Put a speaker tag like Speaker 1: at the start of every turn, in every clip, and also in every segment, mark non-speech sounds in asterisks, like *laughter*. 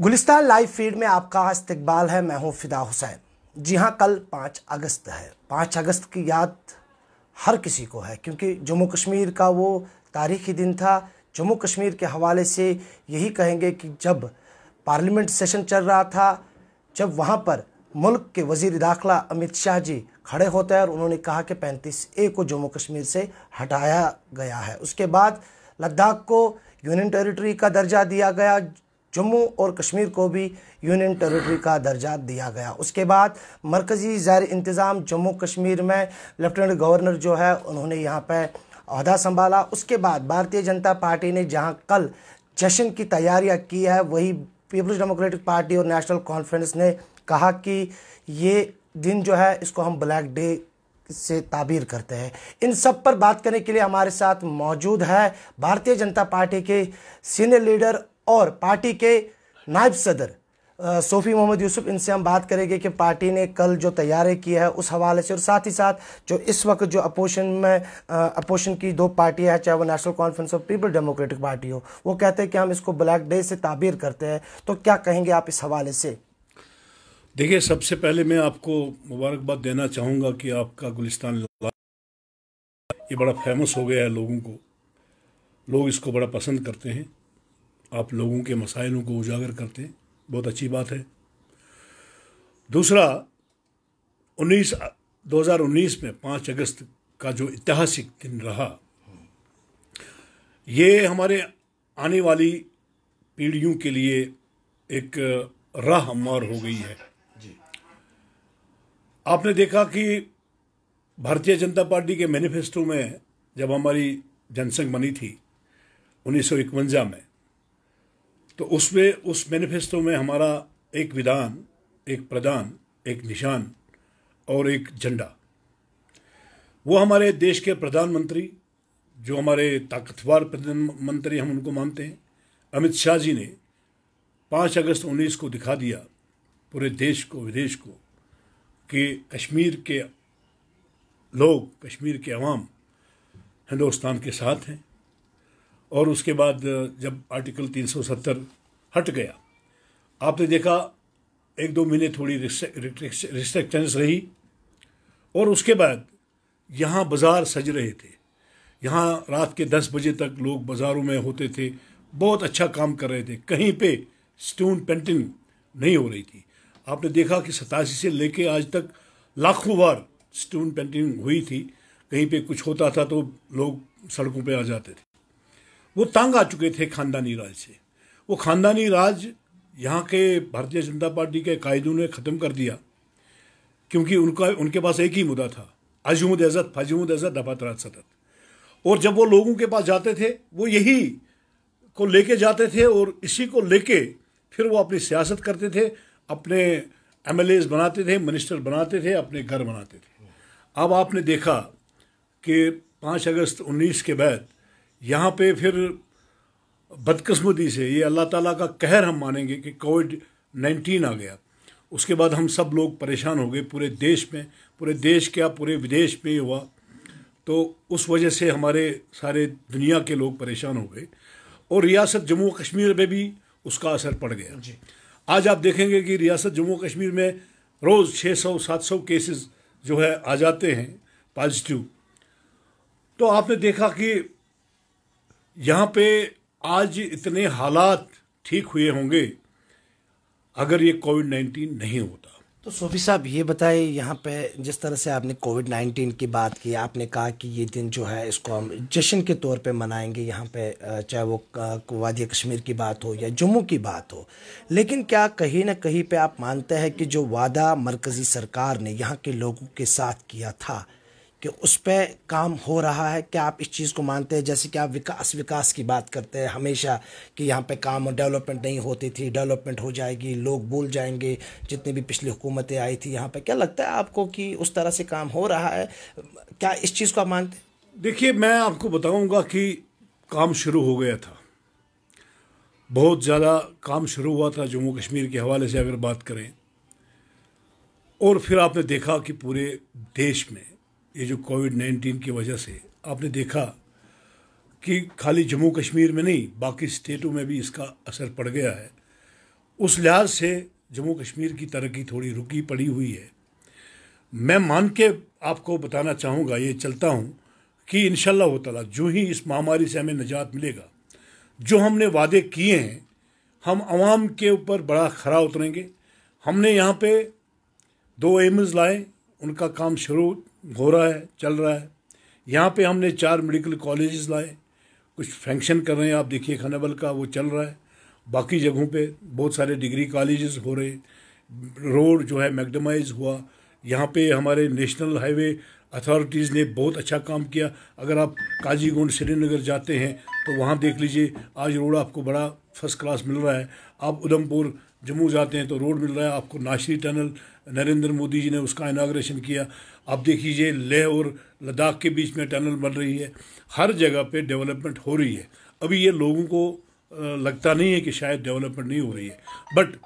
Speaker 1: गुलिस्तान live feed में आपका इस्तकबाल है मैं हूं फिदा हुसैन जी हां कल पाँच अगस्त है पाँच अगस्त की याद हर किसी को है क्योंकि जम्मू कश्मीर का वो तारीखी दिन था जम्मू कश्मीर के हवाले से यही कहेंगे कि जब पार्लियामेंट सेशन चल रहा था जब वहाँ पर मुल्क के वजीर दाखिला अमित शाह जी खड़े होते हैं और उन्होंने कहा कि पैंतीस ए को जम्मू कश्मीर से हटाया गया है उसके बाद लद्दाख को यूनियन टेरिटरी का दर्जा दिया गया जम्मू और कश्मीर को भी यूनियन टेरिटरी का दर्जा दिया गया उसके बाद मरकज़ी जैर इंतज़ाम जम्मू कश्मीर में लेफ्टिनेंट गवर्नर जो है उन्होंने यहाँ पर अहदा संभाला उसके बाद भारतीय जनता पार्टी ने जहाँ कल जश्न की तैयारियाँ की है वही पीपल्स डेमोक्रेटिक पार्टी और नेशनल कॉन्फ्रेंस ने कहा कि ये दिन जो है इसको हम ब्लैक डे से ताबीर करते हैं इन सब पर बात करने के लिए हमारे साथ मौजूद है भारतीय जनता पार्टी के सीनियर लीडर और पार्टी के नायब सदर सोफ़ी मोहम्मद यूसुफ इनसे हम बात करेंगे कि पार्टी ने कल जो तैयारी की है उस हवाले से और साथ ही साथ जो इस वक्त जो अपोजिशन में अपोजिशन की दो पार्टियां हैं चाहे वो National Conference of People Democratic Party हो वो कहते हैं कि हम इसको ब्लैक डे से ताबीर करते हैं तो क्या कहेंगे आप इस हवाले से
Speaker 2: देखिए सबसे पहले मैं आपको मुबारकबाद देना चाहूँगा कि आपका गुलिस्तान ये बड़ा फेमस हो गया है लोगों को लोग इसको बड़ा पसंद करते हैं आप लोगों के मसाइलों को उजागर करते हैं बहुत अच्छी बात है दूसरा उन्नीस दो हजार उन्नीस में 5 अगस्त का जो ऐतिहासिक दिन रहा ये हमारे आने वाली पीढ़ियों के लिए एक राह हमवार हो गई है आपने देखा कि भारतीय जनता पार्टी के मैनिफेस्टो में जब हमारी जनसंघ बनी थी उन्नीस में तो उसमें उस मैनिफेस्टो में हमारा एक विधान एक प्रदान एक निशान और एक झंडा वो हमारे देश के प्रधानमंत्री जो हमारे ताकतवर प्रधानमंत्री हम उनको मानते हैं अमित शाह जी ने पाँच अगस्त उन्नीस को दिखा दिया पूरे देश को विदेश को कि कश्मीर के लोग कश्मीर के अवाम हिंदुस्तान के साथ हैं और उसके बाद जब आर्टिकल 370 हट गया आपने देखा एक दो महीने थोड़ी रिस्ट्रिक्शंस रही और उसके बाद यहाँ बाज़ार सज रहे थे यहाँ रात के दस बजे तक लोग बाज़ारों में होते थे बहुत अच्छा काम कर रहे थे कहीं पे स्टोन पेंटिंग नहीं हो रही थी आपने देखा कि सतासी से लेके आज तक लाखों बार स्टोन पेंटिंग हुई थी कहीं पे कुछ होता था तो लोग सड़कों पे आ जाते थे वो तंग आ चुके थे खानदानी राज से वो खानदानी राज यहाँ के भारतीय जनता पार्टी के कायदों ने ख़त्म कर दिया क्योंकि उनका उनके पास एक ही मुद्दा था अजमुद एजत फजमुद एजत दफात सदत और जब वो लोगों के पास जाते थे वो यही को लेके जाते थे और इसी को लेके फिर वो अपनी सियासत करते थे अपने एम बनाते थे मिनिस्टर बनाते थे अपने घर बनाते थे अब आपने देखा कि पाँच अगस्त उन्नीस के बाद यहाँ पे फिर बदकस्मती से ये अल्लाह ताला का कहर हम मानेंगे कि कोविड नाइन्टीन आ गया उसके बाद हम सब लोग परेशान हो गए पूरे देश में पूरे देश क्या पूरे विदेश में हुआ तो उस वजह से हमारे सारे दुनिया के लोग परेशान हो गए और रियासत जम्मू कश्मीर में भी उसका असर पड़ गया जी। आज आप देखेंगे कि रियासत जम्मू कश्मीर में रोज़ 600-700 केसेस जो है आ जाते हैं पॉजिटिव तो आपने देखा कि यहाँ पे आज इतने हालात ठीक हुए होंगे अगर ये कोविड नाइन्टीन नहीं होता
Speaker 1: तो सोफी साहब ये बताए यहाँ पे जिस तरह से आपने कोविड नाइन्टीन की बात की आपने कहा कि ये दिन जो है इसको हम जश्न के तौर पे मनाएंगे यहाँ पे चाहे वो वादी कश्मीर की बात हो या जम्मू की बात हो लेकिन क्या कहीं ना कहीं पे आप मानते हैं कि जो वादा मरकज़ी सरकार ने यहाँ के लोगों के साथ किया था कि उस पर काम हो रहा है क्या आप इस चीज़ को मानते हैं जैसे कि आप विकास विकास की बात करते हैं हमेशा कि यहाँ पे काम और डेवलपमेंट नहीं होती थी डेवलपमेंट हो जाएगी लोग भूल जाएंगे जितनी भी पिछली हुकूमतें आई थी यहाँ पे क्या लगता है आपको कि उस तरह से काम हो रहा है क्या इस चीज़ को आप मानते देखिए मैं
Speaker 2: आपको बताऊँगा कि काम शुरू हो गया था बहुत ज़्यादा काम शुरू हुआ था जम्मू कश्मीर के हवाले से अगर बात करें और फिर आपने देखा कि पूरे देश में ये जो कोविड नाइन्टीन की वजह से आपने देखा कि खाली जम्मू कश्मीर में नहीं बाकी स्टेटों में भी इसका असर पड़ गया है उस लिहाज से जम्मू कश्मीर की तरक्की थोड़ी रुकी पड़ी हुई है मैं मान के आपको बताना चाहूँगा ये चलता हूँ कि इन तला जो ही इस महामारी से हमें निजात मिलेगा जो हमने वादे किए हैं हम आवाम के ऊपर बड़ा खरा उतरेंगे हमने यहाँ पे दो एम्स लाए उनका काम शुरू हो रहा है चल रहा है यहाँ पे हमने चार मेडिकल कॉलेजेस लाए कुछ फंक्शन कर रहे हैं आप देखिए खानाबल का वो चल रहा है बाकी जगहों पे बहुत सारे डिग्री कॉलेजेस हो रहे रोड जो है मैगडमाइज हुआ यहाँ पे हमारे नेशनल हाईवे अथॉरिटीज़ ने बहुत अच्छा काम किया अगर आप काजीगुंड श्रीनगर जाते हैं तो वहाँ देख लीजिए आज रोड आपको बड़ा फर्स्ट क्लास मिल रहा है आप उधमपुर जम्मू जाते हैं तो रोड मिल रहा है आपको नाशरी टनल नरेंद्र मोदी जी ने उसका इनाग्रेशन किया आप देख लीजिए लेह और लद्दाख के बीच में टनल बन रही है हर जगह पे डेवलपमेंट हो रही है अभी ये लोगों को लगता नहीं है कि शायद डेवलपमेंट नहीं हो रही है बट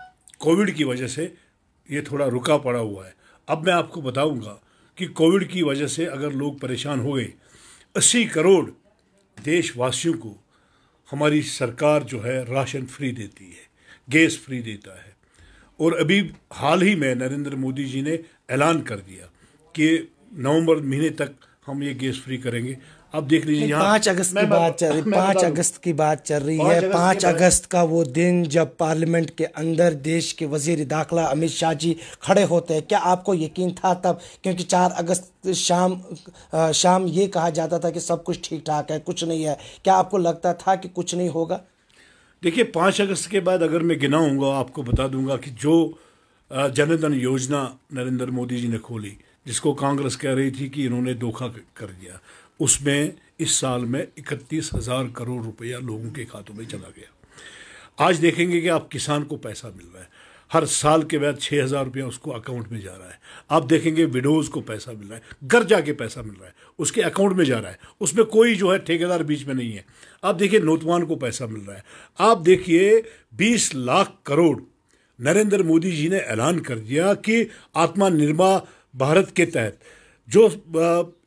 Speaker 2: कोविड की वजह से ये थोड़ा रुका पड़ा हुआ है अब मैं आपको बताऊंगा कि कोविड की वजह से अगर लोग परेशान हो गए अस्सी करोड़ देशवासियों को हमारी सरकार जो है राशन फ्री देती है गैस फ्री देता है और अभी हाल ही में नरेंद्र मोदी जी ने ऐलान कर दिया कि नवंबर महीने तक हम ये गैस फ्री करेंगे अब देख लीजिए पांच पाँच अगस्त की बात चल रही पाँच अगस्त
Speaker 1: की बात चल रही है पाँच अगस्त का वो दिन जब पार्लियामेंट के अंदर देश के वजीर दाखिला अमित शाह जी खड़े होते हैं क्या आपको यकीन था तब क्योंकि चार अगस्त शाम शाम ये कहा जाता था कि सब कुछ ठीक ठाक है कुछ नहीं है क्या आपको लगता था कि कुछ नहीं होगा
Speaker 2: देखिए पाँच अगस्त के बाद अगर मैं गिनाऊँगा आपको बता दूंगा कि जो जनधन योजना नरेंद्र मोदी जी ने खोली जिसको कांग्रेस कह रही थी कि इन्होंने धोखा कर दिया उसमें इस साल में इकतीस हज़ार करोड़ रुपया लोगों के खातों में चला गया आज देखेंगे कि आप किसान को पैसा मिल रहा है हर साल के बाद छः हज़ार रुपया उसको अकाउंट में जा रहा है आप देखेंगे विडोज़ को पैसा मिल रहा है घर जाके पैसा मिल रहा है उसके अकाउंट में जा रहा है उसमें कोई जो है ठेकेदार बीच में नहीं है आप देखिए नोतवान को पैसा मिल रहा है आप देखिए बीस लाख करोड़ नरेंद्र मोदी जी ने ऐलान कर दिया कि आत्मनिर्भर भारत के तहत जो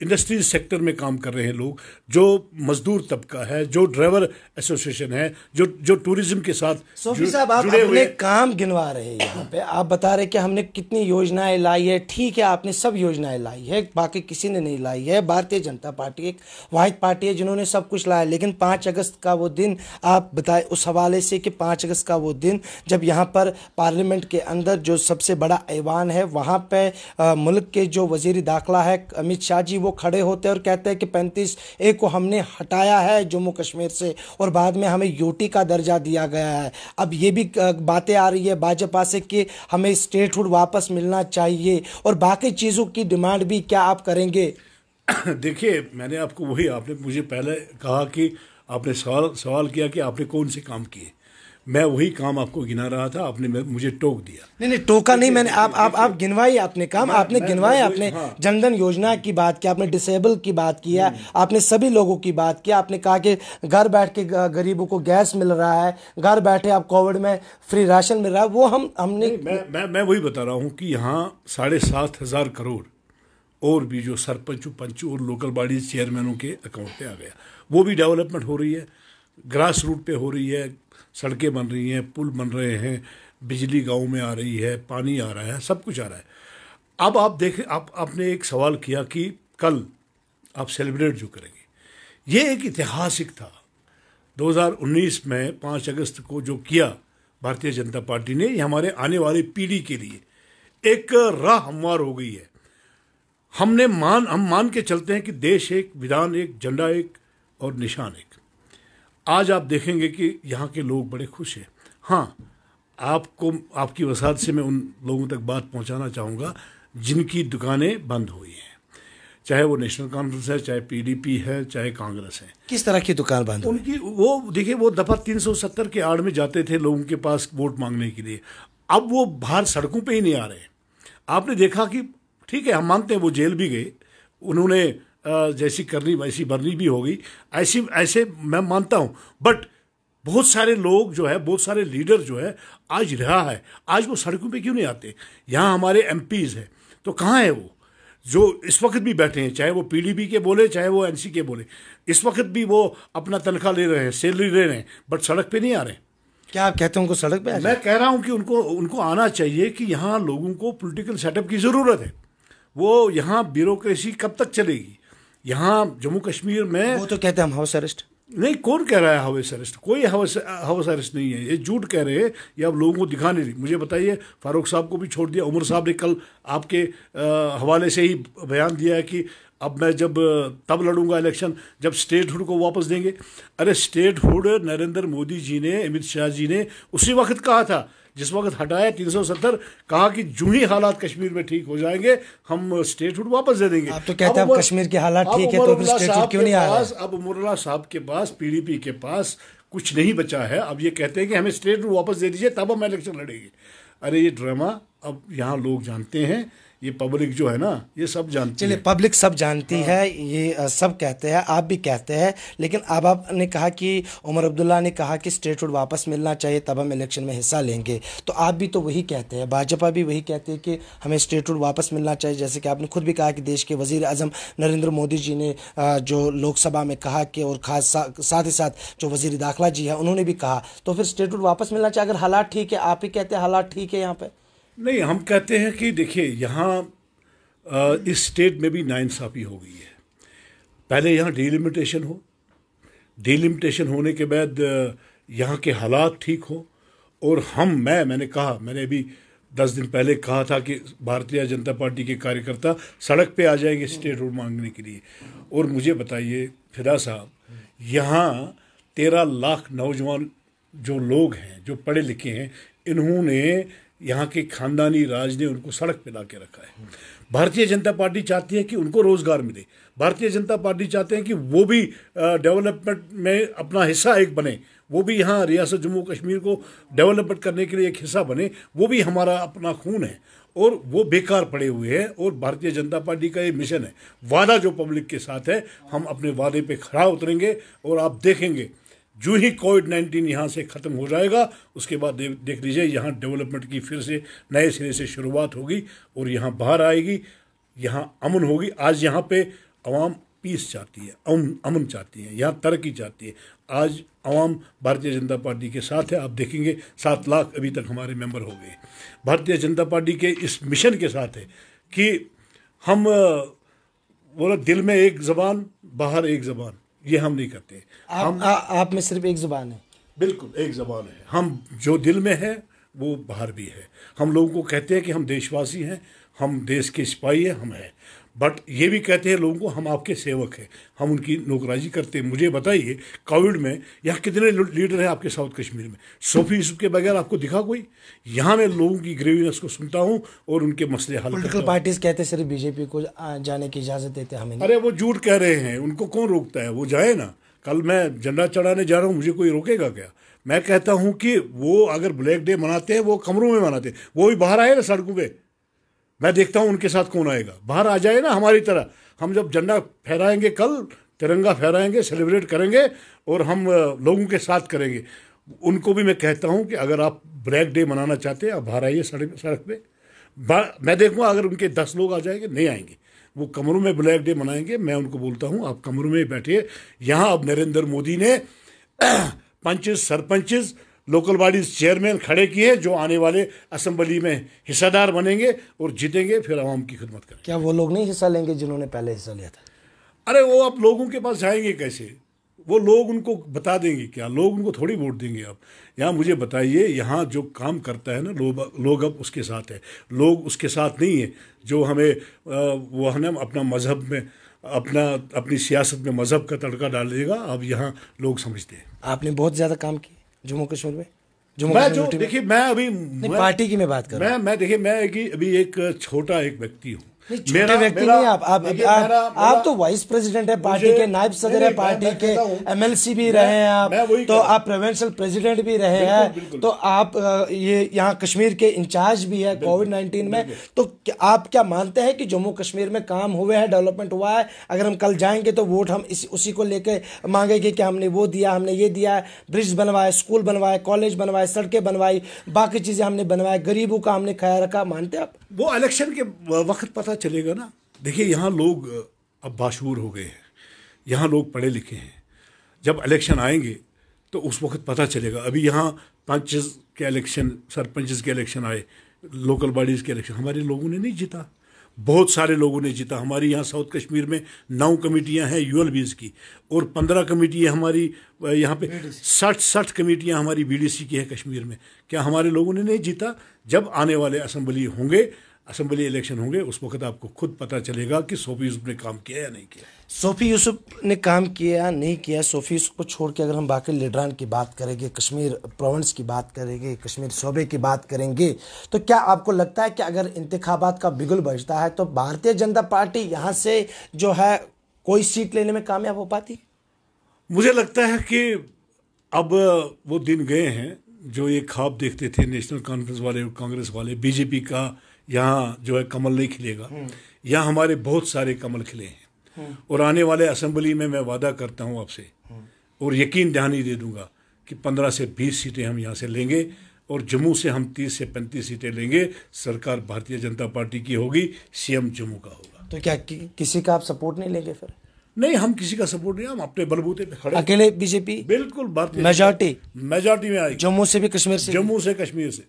Speaker 2: इंडस्ट्री सेक्टर में काम कर रहे हैं लोग जो मजदूर तबका है जो ड्राइवर एसोसिएशन है जो जो टूरिज्म के साथ सोफी साहब आप अपने
Speaker 1: काम गिनवा रहे हैं यहाँ पे आप बता रहे कि हमने कितनी योजनाएं लाई है ठीक है आपने सब योजनाएं लाई है बाकी किसी ने नहीं लाई है भारतीय जनता पार्टी एक वाहिद पार्टी है जिन्होंने सब कुछ लाया लेकिन पाँच अगस्त का वो दिन आप बताए उस हवाले से कि पाँच अगस्त का वो दिन जब यहाँ पर पार्लियामेंट के अंदर जो सबसे बड़ा ऐवान है वहाँ पर मुल्क के जो वजीर दाखिला है विधायक अमित शाह जी वो खड़े होते हैं और कहते हैं कि पैंतीस ए को हमने हटाया है जम्मू कश्मीर से और बाद में हमें यूटी का दर्जा दिया गया है अब ये भी बातें आ रही है भाजपा से कि हमें स्टेटहुड वापस मिलना चाहिए और बाकी चीज़ों की डिमांड भी क्या आप करेंगे
Speaker 2: *coughs* देखिए मैंने आपको वही आपने मुझे पहले कहा कि आपने सवाल सवाल किया कि आपने कौन से काम किए मैं वही काम आपको गिना रहा था आपने मुझे टोक दिया
Speaker 1: नहीं नहीं टोका नहीं मैंने आप आप आप गिनवाई आपने काम आपने गिनवाए हाँ। आपने जनधन योजना की बात की आपने डिसेबल की बात किया हम्म। आपने सभी लोगों की बात की आपने कहा कि घर बैठ के गरीबों को गैस मिल रहा है घर बैठे आप कोविड में फ्री राशन मिल रहा है वो हम हमने
Speaker 2: मैं मैं वही बता रहा हूँ कि यहाँ साढ़े सात हज़ार करोड़ और भी जो सरपंच पंच और लोकल बॉडीज चेयरमैनों के अकाउंट पे आ गया वो भी डेवलपमेंट हो रही है ग्रास रूट पे हो रही है सड़कें बन रही हैं पुल बन रहे हैं बिजली गाँव में आ रही है पानी आ रहा है सब कुछ आ रहा है अब आप देखें आप आपने एक सवाल किया कि कल आप सेलिब्रेट जो करेंगे ये एक ऐतिहासिक था 2019 में 5 अगस्त को जो किया भारतीय जनता पार्टी ने ये हमारे आने वाले पीढ़ी के लिए एक राह हमवार हो गई है हमने मान हम मान के चलते हैं कि देश एक विधान एक झंडा एक और निशान एक आज आप देखेंगे कि यहाँ के लोग बड़े खुश हैं हाँ आपको आपकी वसात से मैं उन लोगों तक बात पहुँचाना चाहूँगा जिनकी दुकानें बंद हुई हैं चाहे वो नेशनल कॉन्फ्रेंस है चाहे पीडीपी है चाहे कांग्रेस है किस तरह की दुकान बंद उनकी वो देखिए वो दफा 370 के आड़ में जाते थे लोगों के पास वोट मांगने के लिए अब वो बाहर सड़कों पे ही नहीं आ रहे आपने देखा कि ठीक है हम मानते हैं वो जेल भी गए उन्होंने जैसी करनी वैसी भरनी भी होगी ऐसी ऐसे मैं मानता हूँ बट बहुत सारे लोग जो है बहुत सारे लीडर जो है आज रहा है आज वो सड़कों पे क्यों नहीं आते यहाँ हमारे एम हैं तो कहाँ है वो जो इस वक्त भी बैठे हैं चाहे वो पीडीपी के बोले चाहे वो एनसी के बोले इस वक्त भी वो अपना तनख्वाह ले रहे हैं सैलरी ले रहे हैं बट सड़क पे नहीं आ रहे
Speaker 1: क्या आप कहते हैं उनको
Speaker 2: सड़क पे मैं कह रहा हूँ कि उनको उनको आना चाहिए कि यहाँ लोगों को पॉलिटिकल सेटअप की ज़रूरत है वो यहाँ ब्यूरोसी कब तक चलेगी यहाँ जम्मू कश्मीर में वो तो कहते हैं हम हाउस अरेस्ट नहीं कौन कह रहा है हाउस अरेस्ट कोई हाउस अरेस्ट नहीं है ये झूठ कह रहे हैं ये आप लोगों को दिखा नहीं मुझे बताइए फारूक साहब को भी छोड़ दिया उमर साहब ने कल आपके आ, हवाले से ही बयान दिया है कि अब मैं जब तब लड़ूंगा इलेक्शन जब स्टेट हुड को वापस देंगे अरे स्टेट हुड नरेंद्र मोदी जी ने अमित शाह जी ने उसी वक्त कहा था जिस वक्त हटाया सत्तर कहा कि जू ही हालात कश्मीर में ठीक हो जाएंगे हम स्टेटहुड वापस दे देंगे आप तो कहते हैं कश्मीर
Speaker 1: के हालात ठीक है तो फिर स्टेटहुड क्यों नहीं आ रहा अब
Speaker 2: मुरला साहब के पास पीडीपी के पास कुछ नहीं बचा है अब ये कहते हैं कि हमें स्टेटहुड वापस दे दीजिए तब हम इलेक्शन लड़ेंगे अरे ये ड्रामा अब यहाँ लोग जानते हैं ये पब्लिक जो है ना ये सब जानती चलिए
Speaker 1: पब्लिक सब जानती हाँ। है ये सब कहते हैं आप भी कहते हैं लेकिन अब आपने कहा कि उमर अब्दुल्ला ने कहा कि स्टेट हुड वापस मिलना चाहिए तब हम इलेक्शन में हिस्सा लेंगे तो आप भी तो वही कहते हैं भाजपा भी वही कहती है कि हमें स्टेट हुड वापस मिलना चाहिए जैसे कि आपने खुद भी कहा कि देश के वजीर अजम नरेंद्र मोदी जी ने जो लोकसभा में कहा कि और खास साथ ही साथ जो वजीर दाखिला जी है उन्होंने भी कहा तो फिर स्टेट हुड वापस मिलना चाहिए अगर हालात ठीक है आप ही कहते हैं हालात ठीक है यहाँ पर
Speaker 2: नहीं हम कहते हैं कि देखिए यहाँ इस स्टेट में भी नाइंसाफ़ी हो गई है पहले यहाँ डिलिमिटेशन हो डिलिमिटेशन होने के बाद यहाँ के हालात ठीक हो और हम मैं मैंने कहा मैंने अभी दस दिन पहले कहा था कि भारतीय जनता पार्टी के कार्यकर्ता सड़क पे आ जाएंगे स्टेट रोड मांगने के लिए और मुझे बताइए फिदा साहब यहाँ तेरह लाख नौजवान जो लोग हैं जो पढ़े लिखे हैं इन्होंने यहाँ के खानदानी राज ने उनको सड़क पर ला के रखा है भारतीय जनता पार्टी चाहती है कि उनको रोज़गार मिले भारतीय जनता पार्टी चाहते हैं कि वो भी डेवलपमेंट में अपना हिस्सा एक बने वो भी यहाँ रियासत जम्मू कश्मीर को डेवलपमेंट करने के लिए एक हिस्सा बने वो भी हमारा अपना खून है और वो बेकार पड़े हुए हैं और भारतीय जनता पार्टी का ये मिशन है वादा जो पब्लिक के साथ है हम अपने वादे पे खड़ा उतरेंगे और आप देखेंगे जो ही कोविड नाइन्टीन यहाँ से ख़त्म हो जाएगा उसके बाद दे, देख लीजिए यहाँ डेवलपमेंट की फिर से नए सिरे से शुरुआत होगी और यहाँ बाहर आएगी यहाँ अमन होगी आज यहाँ पे अवाम पीस चाहती है अम, अमन चाहती है यहाँ तरक्की चाहती है आज अवाम भारतीय जनता पार्टी के साथ है आप देखेंगे सात लाख अभी तक हमारे मेम्बर हो गए भारतीय जनता पार्टी के इस मिशन के साथ है कि हम बोला दिल में एक ज़बान बाहर एक ज़बान ये हम नहीं करते आप, हम आ, आप में सिर्फ एक ज़ुबान है बिल्कुल एक ज़बान है हम जो दिल में है वो बाहर भी है हम लोगों को कहते हैं कि हम देशवासी हैं हम देश के सिपाही हैं हम हैं बट ये भी कहते हैं लोगों को हम आपके सेवक हैं हम उनकी नौकराजी करते हैं मुझे बताइए कोविड में यहाँ कितने लीडर हैं आपके साउथ कश्मीर में सोफी यूसुफ के बगैर आपको दिखा कोई यहाँ मैं लोगों की ग्रेविनेस को सुनता हूँ और उनके मसले हल पोलिटिकल
Speaker 1: पार्टीज कहते सिर्फ बीजेपी को जाने की इजाज़त देते हमें अरे
Speaker 2: वो झूठ कह रहे हैं उनको कौन रोकता है वो जाए ना कल मैं झंडा चढ़ाने जा रहा हूँ मुझे कोई रोकेगा क्या मैं कहता हूँ कि वो अगर ब्लैक डे मनाते हैं वो कमरों में मनाते हैं वो भी बाहर आए ना सड़कों पर मैं देखता हूँ उनके साथ कौन आएगा बाहर आ जाए ना हमारी तरह हम जब झंडा फहराएंगे कल तिरंगा फहराएंगे सेलिब्रेट करेंगे और हम लोगों के साथ करेंगे उनको भी मैं कहता हूँ कि अगर आप ब्लैक डे मनाना चाहते हैं आप बाहर आइए सड़क सड़क पर मैं देखूँ अगर उनके दस लोग आ जाएंगे नहीं आएंगे वो कमरों में ब्लैक डे मनाएंगे मैं उनको बोलता हूँ आप कमरों में बैठिए यहाँ अब नरेंद्र मोदी ने *clears throat* पंचज सरपंचज लोकल बॉडीज चेयरमैन खड़े किए जो आने वाले असम्बली में हिस्सादार बनेंगे और जीतेंगे फिर आवाम की खिदमत करेंगे
Speaker 1: क्या वो लोग नहीं हिस्सा लेंगे जिन्होंने पहले हिस्सा लिया था
Speaker 2: अरे वो आप लोगों के पास जाएंगे कैसे वो लोग उनको बता देंगे क्या लोग उनको थोड़ी वोट देंगे आप यहाँ मुझे बताइए यहाँ जो काम करता है ना लोग लोग अब उसके साथ है लोग उसके साथ नहीं है जो हमें वो है ना अपना मज़हब में अपना अपनी सियासत में मज़हब का तड़का डालेगा अब यहाँ लोग समझते हैं आपने बहुत ज़्यादा काम किया जम्मू कश्मीर में जम्मू मैं जो देखिए मैं अभी मैं, पार्टी की मैं बात कर मैं मैं देखिए मैं कि अभी एक छोटा एक व्यक्ति हूँ
Speaker 1: मेरा, नहीं आप, आप, आप, आप तो वाइस प्रेसिडेंट है पार्टी के नायब सदर है पार्टी के एमएलसी भी रहे हैं आप तो, तो आप प्रोवेंशल प्रेसिडेंट भी रहे हैं तो आप ये यहाँ कश्मीर के इंचार्ज भी है कोविड नाइन्टीन में तो आप क्या मानते हैं कि जम्मू कश्मीर में काम हुए हैं डेवलपमेंट हुआ है अगर हम कल जाएंगे तो वोट हम इस उसी को लेकर मांगेंगे कि हमने वो दिया हमने ये दिया ब्रिज बनवाए स्कूल बनवाए कॉलेज बनवाए सड़कें बनवाई बाकी चीज़ें हमने बनवाए गरीबों का हमने ख्याल रखा मानते आप वो इलेक्शन के वक्त पता पता चलेगा ना देखिए यहाँ लोग
Speaker 2: अब बाशूर हो गए हैं यहाँ लोग पढ़े लिखे हैं जब इलेक्शन आएंगे तो उस वक्त पता चलेगा अभी यहाँ पंच के इलेक्शन सरपंच के इलेक्शन आए लोकल बॉडीज़ के इलेक्शन हमारे लोगों ने नहीं जीता बहुत सारे लोगों ने जीता हमारी यहाँ साउथ कश्मीर में नौ कमेटियाँ हैं यू की और पंद्रह कमेटियाँ हमारी यहाँ पे साठ साठ कमेटियाँ हमारी बी की हैं कश्मीर में क्या हमारे लोगों ने नहीं जीता जब आने वाले असम्बली होंगे असम्बली इलेक्शन होंगे उस वक्त आपको खुद पता चलेगा कि सोफी यूसुफ ने काम किया या नहीं किया
Speaker 1: सोफी यूसुफ ने काम किया नहीं किया सोफी यूसुफ को छोड़ के अगर हम बाकी लीडरान की बात करेंगे कश्मीर प्रोवेंस की बात करेंगे कश्मीर सूबे की बात करेंगे तो क्या आपको लगता है कि अगर इंतबात का बिगुल बजता है तो भारतीय जनता पार्टी यहाँ से जो है कोई सीट लेने में कामयाब हो पाती
Speaker 2: मुझे लगता है कि अब वो दिन गए हैं जो ये ख्वाब देखते थे नेशनल कॉन्फ्रेंस वाले कांग्रेस वाले बीजेपी का यहाँ जो है कमल नहीं खिलेगा हम्म। यहाँ हमारे बहुत सारे कमल खिले हैं हम्म। और आने वाले असम्बली में मैं वादा करता हूँ आपसे हम्म। और यकीन दहानी दे दूंगा कि पंद्रह से बीस सीटें हम यहाँ से लेंगे और जम्मू से हम तीस से पैंतीस सीटें लेंगे सरकार भारतीय जनता पार्टी की होगी सीएम जम्मू का होगा तो क्या कि,
Speaker 1: किसी का आप सपोर्ट नहीं लेंगे फिर नहीं हम
Speaker 2: किसी का सपोर्ट नहीं हम अपने बलबूते पे
Speaker 1: खड़े अकेले बीजेपी बिल्कुल मेजोरिटी मेजोरिटी में आएगी जम्मू से भी कश्मीर से जम्मू से कश्मीर से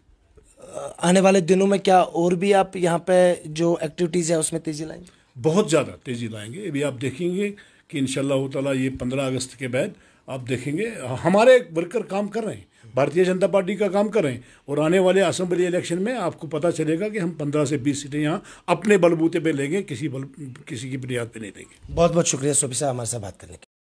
Speaker 1: आने वाले दिनों में क्या और भी आप यहाँ पे जो एक्टिविटीज़ है उसमें तेज़ी लाएंगे
Speaker 2: बहुत ज़्यादा तेज़ी लाएंगे अभी आप देखेंगे कि इन ताला ये पंद्रह अगस्त के बाद आप देखेंगे हमारे वर्कर काम कर रहे हैं भारतीय जनता पार्टी का काम कर रहे हैं और आने वाले असम्बली इलेक्शन में आपको पता चलेगा कि हम पंद्रह से बीस सीटें यहाँ अपने बलबूते पे लेंगे किसी बल किसी की बुनियाद पे नहीं देंगे
Speaker 1: बहुत बहुत शुक्रिया सोफी साहब हमारे साथ बात करने के